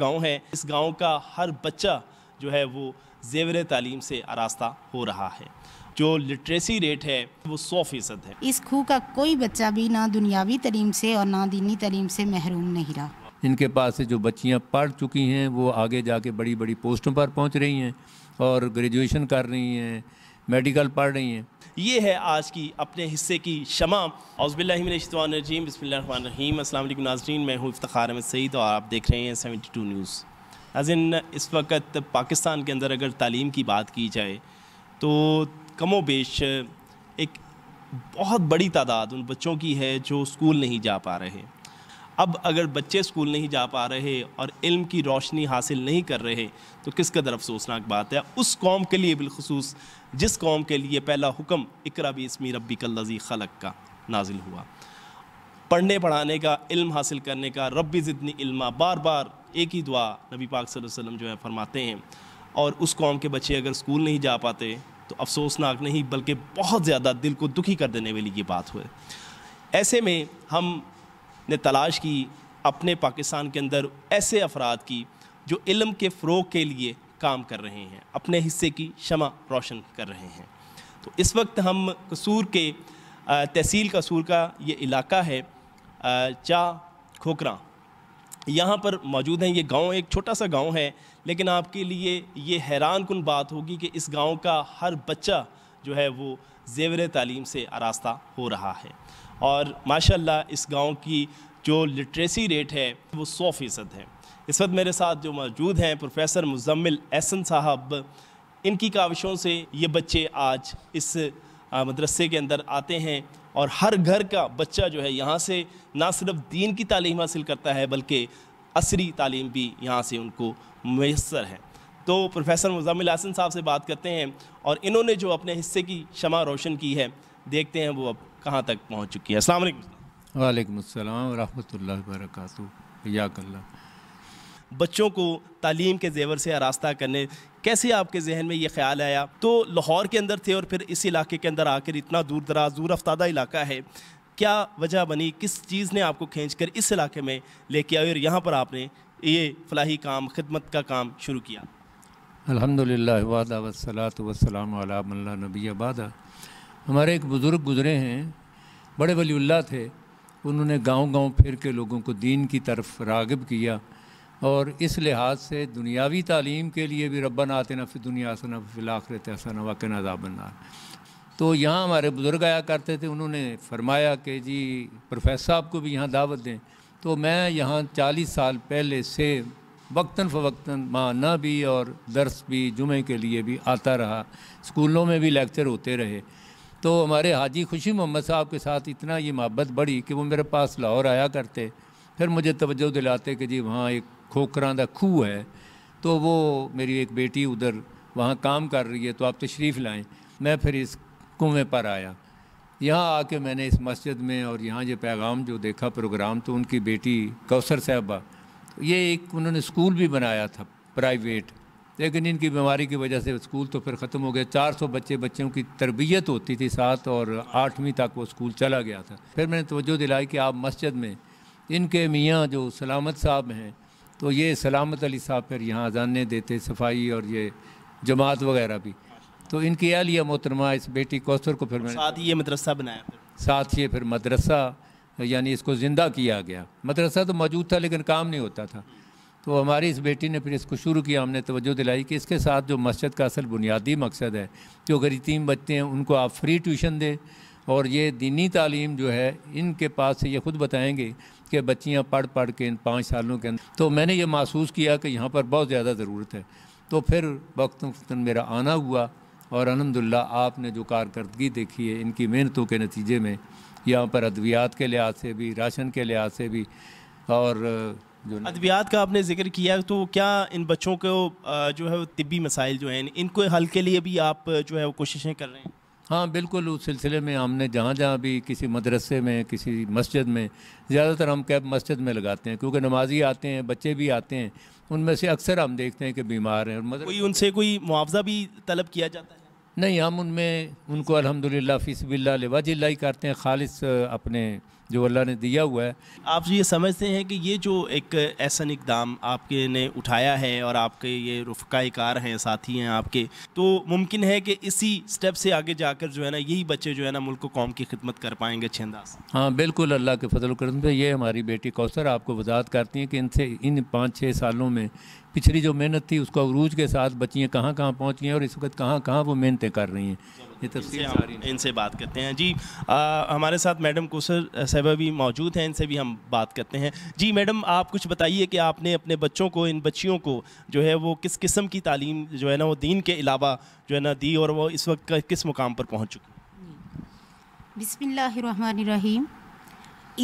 गांव है इस गांव का हर बच्चा जो है वो जेवर तालीम से आरास्ता हो रहा है जो लिटरेसी रेट है वो सौ फीसद है इस खूह का कोई बच्चा भी ना दुनियावी तलीम से और ना दीनी तलीम से महरूम नहीं रहा इनके पास से जो बच्चियां पढ़ चुकी हैं वो आगे जाके बड़ी बड़ी पोस्टों पर पहुंच रही हैं और ग्रेजुएशन कर रही हैं मेडिकल पढ़ रही हैं ये है आज की अपने हिस्से की शमा अज़बिल्लाशवानरजीम बसमीम असल नाजरीन मैं हूँ इफ्तार अहमद सईद और आप देख रहे हैं सेवेंटी टू न्यूज़ एज इस वक्त पाकिस्तान के अंदर अगर तालीम की बात की जाए तो कमो बेश एक बहुत बड़ी तादाद उन बच्चों की है जो स्कूल नहीं जा पा रहे अब अगर बच्चे स्कूल नहीं जा पा रहे और इल्म की रोशनी हासिल नहीं कर रहे तो किस कदर अफसोसनाक बात है उस कौम के लिए बिलखसूस जिस कौम के लिए पहला हुक्म इकरा भी इसमी रबी लजी खलक का नाजिल हुआ पढ़ने पढ़ाने का इल्म हासिल करने का रबी ज़िदनी इल्मा बार बार एक ही दुआ नबी पाक सल्लल्लाहु अलैहि वसल्लम जो है फरमाते हैं और उस कौम के बच्चे अगर स्कूल नहीं जा पाते तो अफसोसनाक नहीं बल्कि बहुत ज़्यादा दिल को दुखी कर देने वाली ये बात हुए ऐसे में हम ने तलाश की अपने पाकिस्तान के अंदर ऐसे अफराद की जो इलम के फ़रोग के लिए काम कर रहे हैं अपने हिस्से की शमा रोशन कर रहे हैं तो इस वक्त हम कसूर के तहसील कसूर का ये इलाका है चा खोकरा यहाँ पर मौजूद हैं ये गांव एक छोटा सा गांव है लेकिन आपके लिए ये हैरान कन बात होगी कि इस गांव का हर बच्चा जो है वो जेवर तालीम से आरास्ता हो रहा है और माशाल्लाह इस गांव की जो लिटरेसी रेट है वो सौ फ़ीसद है इस वक्त मेरे साथ जो मौजूद हैं प्रोफेसर मुजम्मिल एहसन साहब इनकी काविशों से ये बच्चे आज इस मदरसे के अंदर आते हैं और हर घर का बच्चा जो है यहाँ से ना सिर्फ दीन की तालीम हासिल करता है बल्कि असरी तालीम भी यहाँ से उनको मैसर है तो प्रोफेसर मुजामिल हसन साहब से बात करते हैं और इन्होंने जो अपने हिस्से की शमा रोशन की है देखते हैं वो अब कहाँ तक पहुँच चुकी है असल वालेकुम अस्सलाम वरहमतुल्लाहि व बरकातहू बच्चों को तालीम के जेवर से आरास्ता करने कैसे आपके जहन में ये ख्याल आया तो लाहौर के अंदर थे और फिर इस इलाके के अंदर आकर इतना दूर दराज दूर अफ्तादा इलाका है क्या वजह बनी किस चीज़ ने आपको खींच कर इस इलाके में लेके आए और यहाँ पर आपने ये फलाही काम खिदमत का काम शुरू किया अलहमदिल्ला वादा वसलात वसलाम अलामल्ला नबी अबादा हमारे एक बुज़ुर्ग गुज़रे हैं बड़े वलील्ला थे उन्होंने गांव-गांव फिर के लोगों को दीन की तरफ रागब किया और इस लिहाज से दुनियावी तालीम के लिए भी रबन आते नफ़ दुनिया फिल फ़िलाखरत हसन वाकन अजाबनार तो यहाँ हमारे बुज़ुर्ग आया करते थे उन्होंने फरमाया कि जी प्रोफेसर साहब को भी यहाँ दावत दें तो मैं यहाँ चालीस साल पहले से वक्ता फ़वक्ता माना भी और दर्स भी जुमे के लिए भी आता रहा स्कूलों में भी लेक्चर होते रहे तो हमारे हाजी खुशी मोहम्मद साहब के साथ इतना ये मोहब्बत बढ़ी कि वो मेरे पास लाहौर आया करते फिर मुझे तवज्जो दिलाते कि जी वहाँ एक खोकरा का खूह है तो वो मेरी एक बेटी उधर वहाँ काम कर रही है तो आप तशरीफ़ लाएँ मैं फिर इस कुएँ पर आया यहाँ आके मैंने इस मस्जिद में और यहाँ ये पैगाम जो देखा प्रोग्राम तो उनकी बेटी कौसर साहबा ये एक उन्होंने स्कूल भी बनाया था प्राइवेट लेकिन इनकी बीमारी की वजह से स्कूल तो फिर ख़त्म हो गया 400 बच्चे बच्चों की तरबियत होती थी सात और आठवीं तक वो स्कूल चला गया था फिर मैंने तोज्जो दिलाई कि आप मस्जिद में इनके मियाँ जो सलामत साहब हैं तो ये सलामत अली साहब फिर यहाँ जानने देते सफाई और ये जमात वगैरह भी तो इनकी अलिया मोहतरमा इस बेटी कौसर को फिर मैंने साथ ही ये मदरसा बनाया साथ ये फिर मदरसा यानी इसको ज़िंदा किया गया मदरसा तो मौजूद था लेकिन काम नहीं होता था तो हमारी इस बेटी ने फिर इसको शुरू किया हमने तोज्जो दिलाई कि इसके साथ जो मस्जिद का असल बुनियादी मकसद है जो गरीतीम बच्चे हैं उनको आप फ्री ट्यूशन दें और ये दीनी तालीम जो है इनके पास से ये ख़ुद बताएंगे कि बच्चियाँ पढ़ पढ़ के इन पाँच सालों के अंदर तो मैंने ये महसूस किया कि यहाँ पर बहुत ज़्यादा ज़रूरत है तो फिर वक्त मेरा आना हुआ और अलहमदिल्ला आपने जो कारकर्दगी देखी है इनकी मेहनतों के नतीजे में यहाँ पर अद्वियात के लिहाज से भी राशन के लिहाज से भी और जो अद्वियात का आपने जिक्र किया तो क्या इन बच्चों को जो है तिबी मसाइल जो हैं इनको हल के लिए भी आप जो है वो कोशिशें कर रहे हैं हाँ बिल्कुल उस सिलसिले में हमने जहाँ जहाँ भी किसी मदरसे में किसी मस्जिद में ज़्यादातर हम कैब मस्जिद में लगाते हैं क्योंकि नमाजी आते हैं बच्चे भी आते हैं उनमें से अक्सर हम देखते हैं कि बीमार हैं और कोई उनसे कोई मुआवजा भी तलब किया जाता है नहीं हम उनमें उनको अलहमदिल्ला फीसबिल्ला वाजिल्ला ही करते हैं खालिश अपने जो अल्लाह ने दिया हुआ है आप ये समझते हैं कि ये जो एक ऐसा इकदाम आपके ने उठाया है और आपके ये रुफ़ाकार हैं साथी हैं आपके तो मुमकिन है कि इसी स्टेप से आगे जाकर जो है ना यही बच्चे जो है ना मुल्क कौम की खिदमत कर पाएंगे अच्छे अंदाज हाँ बिल्कुल अल्लाह के फजल करम ये हमारी बेटी कौसर आपको वजात करती हैं कि इनसे इन पाँच छः सालों में पिछली जो मेहनत थी उसको अरूज के साथ बच्चियाँ कहाँ कहाँ पहुँची हैं और इस वक्त कहाँ कहाँ वो मेहनतें कर रही हैं इनसे बात करते हैं जी आ, हमारे साथ मैडम कोसर साहबा भी मौजूद हैं इनसे भी हम बात करते हैं जी मैडम आप कुछ बताइए कि आपने अपने बच्चों को इन बच्चियों को जो है वो किस किस्म की तालीम जो है ना वो दीन के अलावा जो है ना दी और वो इस वक्त किस मुकाम पर पहुँच चुकी रहीम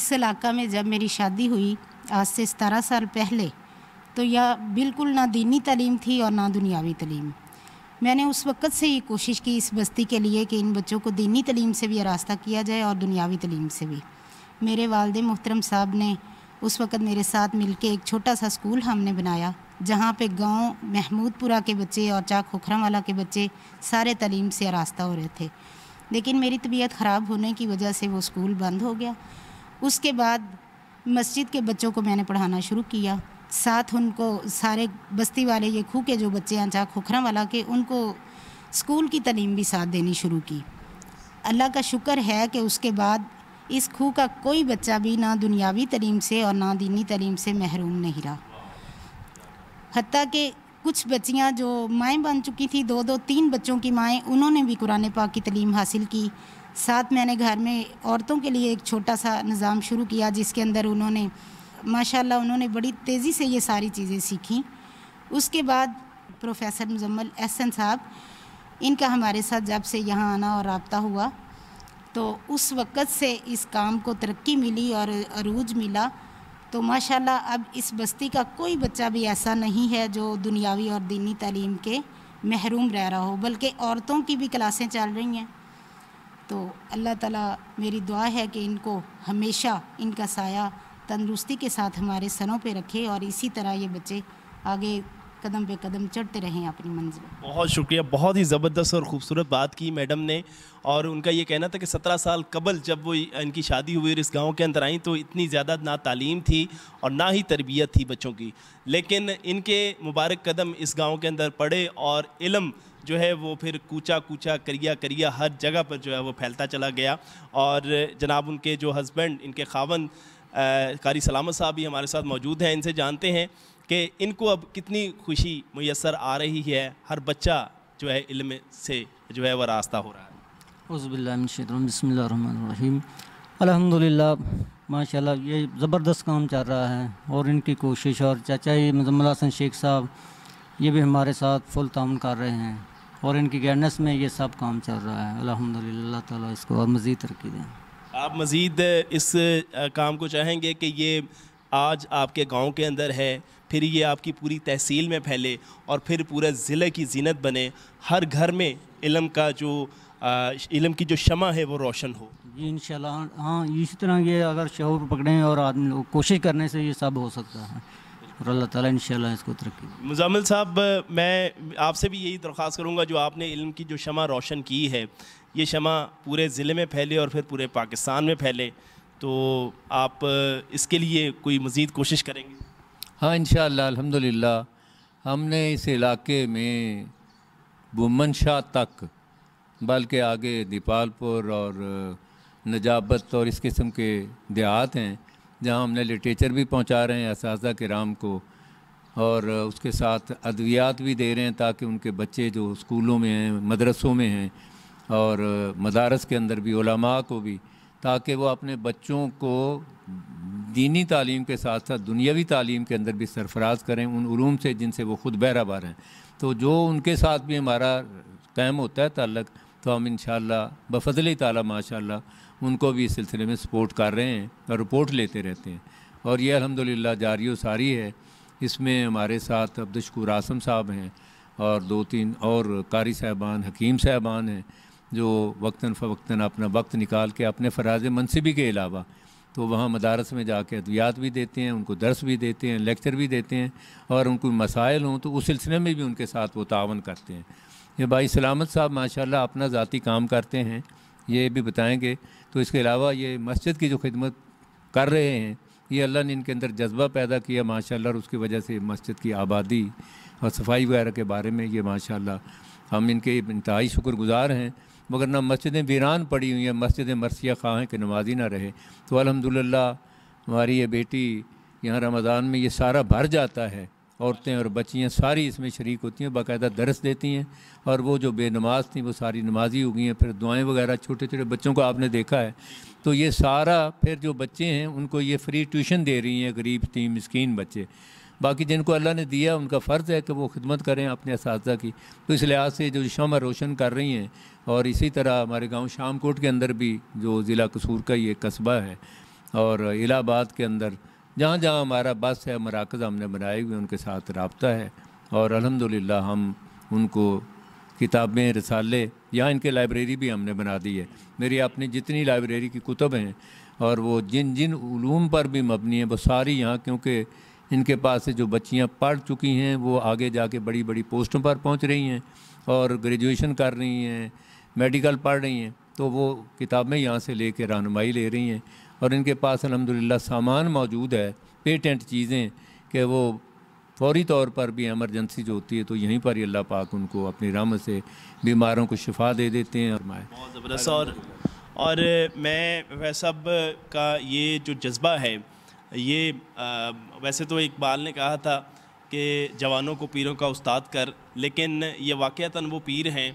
इस इलाका में जब मेरी शादी हुई आज से सतारह साल पहले तो यह बिल्कुल ना दीनी तलीम थी और ना दुनियावी तलीम मैंने उस वक़्त से ही कोशिश की इस बस्ती के लिए कि इन बच्चों को दीनी तलीम से भी आरास्ता किया जाए और दुनियावी तलीम से भी मेरे वालद मोहतरम साहब ने उस वक़्त मेरे साथ के एक छोटा सा स्कूल हमने बनाया जहाँ पे गांव महमूदपुरा के बच्चे और चाक वाला के बच्चे सारे तलीम से रास्ता हो रहे थे लेकिन मेरी तबीयत ख़राब होने की वजह से वो स्कूल बंद हो गया उसके बाद मस्जिद के बच्चों को मैंने पढ़ाना शुरू किया साथ उनको सारे बस्ती वाले ये खू के जो बच्चे हैं चाहे खोखरा वाला के उनको स्कूल की तलीम भी साथ देनी शुरू की अल्लाह का शुक्र है कि उसके बाद इस खू का कोई बच्चा भी ना दुनियावी तलीम से और ना दीनी तलीम से महरूम नहीं रहा हती कि कुछ बच्चियां जो माएँ बन चुकी थी दो दो तीन बच्चों की माएँ उन्होंने भी कुरान पाक की तलीम हासिल की साथ मैंने घर में औरतों के लिए एक छोटा सा निज़ाम शुरू किया जिसके अंदर उन्होंने माशाल्लाह उन्होंने बड़ी तेज़ी से ये सारी चीज़ें सीखी उसके बाद प्रोफेसर मुजम्मल एहसन साहब इनका हमारे साथ जब से यहाँ आना और रबता हुआ तो उस वक़्त से इस काम को तरक्की मिली और अरूज मिला तो माशाल्लाह अब इस बस्ती का कोई बच्चा भी ऐसा नहीं है जो दुनियावी और दीनी तालीम के महरूम रह रहा हो बल्कि औरतों की भी क्लासें चल रही हैं तो अल्लाह ताला मेरी दुआ है कि इनको हमेशा इनका साया तंदरुस्ती के साथ हमारे सरों पे रखे और इसी तरह ये बच्चे आगे कदम पे कदम चढ़ते रहें अपनी मंजिल बहुत शुक्रिया बहुत ही ज़बरदस्त और ख़ूबसूरत बात की मैडम ने और उनका ये कहना था कि सत्रह साल कबल जब वो इनकी शादी हुई और इस गांव के अंदर आई तो इतनी ज़्यादा ना तालीम थी और ना ही तरबियत थी बच्चों की लेकिन इनके मुबारक कदम इस गाँव के अंदर पड़े और इलम जो है वो फिर कूचा कूचा करिया करिया हर जगह पर जो है वो फैलता चला गया और जनाब उनके जो हस्बैंड इनके खावन कारी सलामत साहब भी हमारे साथ मौजूद हैं इनसे जानते हैं कि इनको अब कितनी खुशी मैसर आ रही है हर बच्चा जो है इल्म से जो है वह रास्ता हो रहा है बसमीम अलहमदिल्ला माशाल्लाह ये ज़बरदस्त काम चल रहा है और इनकी कोशिश और चाचा ही मजम्मल हसन शेख साहब ये भी हमारे साथ फुल ताउन कर रहे हैं और इनकी गैरनेस में ये सब काम चल रहा है अलहमदिल्ला ताला इसको और मज़ीद तरक्की दें आप मज़ीद इस काम को चाहेंगे कि ये आज आपके गांव के अंदर है फिर ये आपकी पूरी तहसील में फैले और फिर पूरे ज़िले की जीनत बने हर घर में इलम का जो इलम की जो शमा है वो रोशन हो जी इन हाँ इसी तरह ये अगर शहर पकड़ें और आदमी लोग कोशिश करने से ये सब हो सकता है और अल्लाह ताला इंशाल्लाह इसको तरक्की मुजामिल साहब मैं आपसे भी यही दरख्वास्त करूँगा जो आपने इल्म की जो शमा रोशन की है ये शमा पूरे ज़िले में फैले और फिर पूरे पाकिस्तान में फैले तो आप इसके लिए कोई मज़ीद कोशिश करेंगे हाँ इन अल्हम्दुलिल्लाह हमने इस इलाके में बुमन शाह तक बल्कि आगे दीपालपुर और नजाबत और इस किस्म के देहात हैं जहाँ हमने लिटरेचर भी पहुँचा रहे हैं इस कराम को और उसके साथ अद्वियात भी दे रहे हैं ताकि उनके बच्चे जो स्कूलों में हैं मदरसों में हैं और मदारस के अंदर भी ओलमा को भी ताकि वो अपने बच्चों को दीनी तालीम के साथ साथ दुनियावी तालीम के अंदर भी सरफराज करें उन उलूम से जिनसे वो ख़ुद बहराबार हैं तो जो उनके साथ भी हमारा कैम होता है तल्लक तो हम इन बफजली ताली माशा उनको भी इस सिलसिले में सपोर्ट कर रहे हैं और रिपोर्ट लेते रहते हैं और ये अलहमदिल्ला जारी व सारी है इसमें हमारे साथ अब्दुलशकूर आसम साहब हैं और दो तीन और कारी साहबान हकीम साहबान हैं जो वक्ता फ़वक्ता अपना वक्त निकाल के अपने फ़राज मनसबी के अलावा तो वहाँ मदारस में जाके अद्वियात भी देते हैं उनको दर्स भी देते हैं लेक्चर भी देते हैं और उनको मसाइल हों तो उस सिलसिले में भी उनके साथ वो तावन करते हैं ये भाई सलामत साहब माशाल्लाह अपना ज़ाती काम करते हैं ये भी बताएंगे तो इसके अलावा ये मस्जिद की जो खिदमत कर रहे हैं ये अल्लाह ने इनके अंदर जज्बा पैदा किया माशाल्लाह और उसकी वजह से मस्जिद की आबादी और सफाई वगैरह के बारे में ये माशाल्लाह हम इनके इंतहाई शुक्रगुजार हैं मगर ना मस्जिदें वीरान पड़ी हुई हैं मस्जिदें मरसिया खां हैं कि नमाजी ना रहे तो अलहमदिल्ला हमारी ये बेटी यहाँ रमज़ान में ये सारा भर जाता है औरतें और बच्चियाँ सारी इसमें शरीक होती हैं बाकायदा दरस देती हैं और वो जो बेनमाज थी वो सारी नमाजी हो गई हैं फिर दुआएँ वगैरह छोटे छोटे बच्चों को आपने देखा है तो ये सारा फिर जो बच्चे हैं उनको ये फ्री ट्यूशन दे रही हैं गरीब थी मस्किन बच्चे बाकी जिनको अल्लाह ने दिया उनका फ़र्ज़ है कि वो खिदमत करें अपने इस की तो इस लिहाज से जो शम रोशन कर रही हैं और इसी तरह हमारे गांव शामकोट के अंदर भी जो ज़िला कसूर का ये कस्बा है और इलाहाबाद के अंदर जहाँ जहाँ हमारा बस है मराकज़ हमने बनाए हुए उनके साथ रबता है और अल्हम्दुलिल्लाह हम उनको किताबें रसाले या इनके लाइब्रेरी भी हमने बना दी है मेरी अपनी जितनी लाइब्रेरी की कुतब हैं और वो जिन जिन ूम पर भी मबनी है वो सारी यहाँ क्योंकि इनके पास से जो बच्चियाँ पढ़ चुकी हैं वो आगे जाके बड़ी बड़ी पोस्टों पर पहुँच रही हैं और ग्रेजुएशन कर रही हैं मेडिकल पढ़ रही हैं तो वो किताबें यहाँ से ले कर रहनुमाई ले रही हैं और इनके पास अलहमदिल्ला सामान मौजूद है पेटेंट चीज़ें कि वो फौरी तौर पर भी एमरजेंसी जो होती है तो यहीं पर ही अल्लाह पाक उनको अपनी राम से बीमारों को शिफा दे देते हैं और माए ज़बरदस्त और और मैं वैसब का ये जो जज्बा है ये आ, वैसे तो इकबाल ने कहा था कि जवानों को पीरों का उस्ताद कर लेकिन ये वाक़ता वो पीर हैं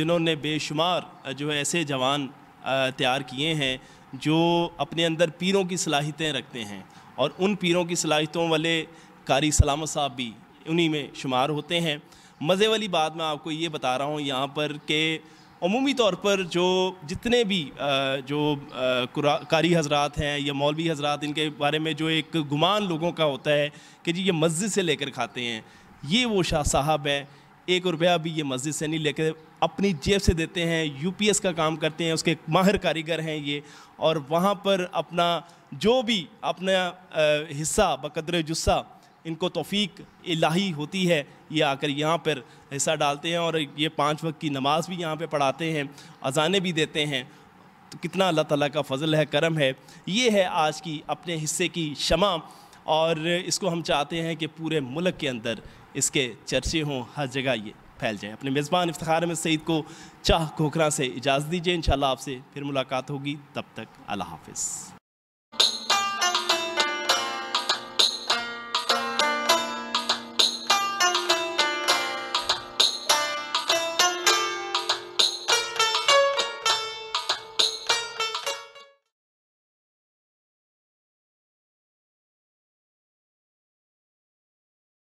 जिन्होंने बेशुमार जो ऐसे जवान तैयार किए हैं जो अपने अंदर पीरों की सलाहितें रखते हैं और उन पीरों की सलाहितों वाले कारी सलामत साहब भी उन्हीं में शुमार होते हैं मज़े वाली बात मैं आपको ये बता रहा हूँ यहाँ पर कि अमूमी तौर पर जो जितने भी जो कारी हजरात हैं या मौलवी हजरात इनके बारे में जो एक गुमान लोगों का होता है कि जी ये मस्जिद से लेकर खाते हैं ये वो शाह साहब हैं एक रुपया भी ये मस्जिद से नहीं लेकर अपनी जेब से देते हैं यूपीएस का काम करते हैं उसके माहिर कारीगर हैं ये और वहाँ पर अपना जो भी अपना हिस्सा बकदर जुस्सा इनको तोफ़ी इलाही होती है ये आकर यहाँ पर हिस्सा डालते हैं और ये पाँच वक्त की नमाज़ भी यहाँ पर पढ़ाते हैं अजाने भी देते हैं तो कितना अल्लाह ताला का फ़जल है करम है ये है आज की अपने हिस्से की शमा और इसको हम चाहते हैं कि पूरे मुल्क के अंदर इसके चर्चे हों हर जगह ये फैल जाए अपने मेज़बान इफ्तार अहमद सईद को चाह खोखरा से इजाज़त दीजिए इन आपसे फिर मुलाकात होगी तब तक अल्लाह हाफिज़